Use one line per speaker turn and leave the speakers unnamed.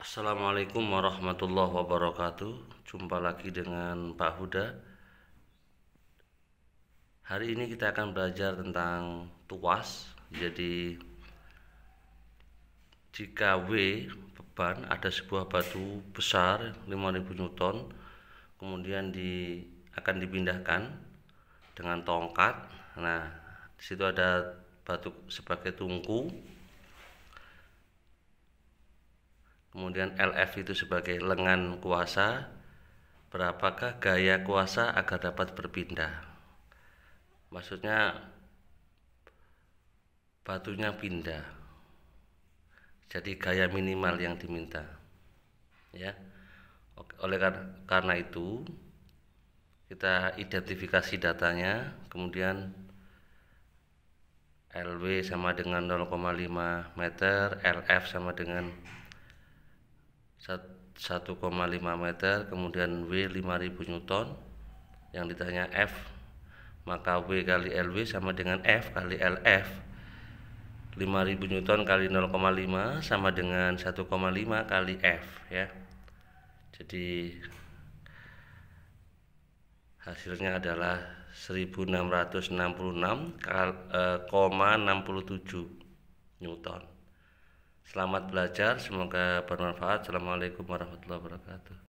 Assalamualaikum warahmatullahi wabarakatuh Jumpa lagi dengan Pak Huda Hari ini kita akan belajar tentang tuas Jadi Jika W beban ada sebuah batu besar 5000 Newton Kemudian di, akan dipindahkan dengan tongkat Nah disitu ada batu sebagai tungku kemudian LF itu sebagai lengan kuasa berapakah gaya kuasa agar dapat berpindah maksudnya batunya pindah jadi gaya minimal yang diminta ya oleh karena itu kita identifikasi datanya kemudian LW sama dengan 0,5 meter LF sama dengan 1,5 meter kemudian W 5000 Newton yang ditanya F maka W kali LW sama dengan F kali LF 5000 Newton kali 0,5 sama dengan 1,5 kali F ya jadi hasilnya adalah 1666,67 eh, Newton Selamat belajar, semoga bermanfaat. Assalamualaikum warahmatullahi wabarakatuh.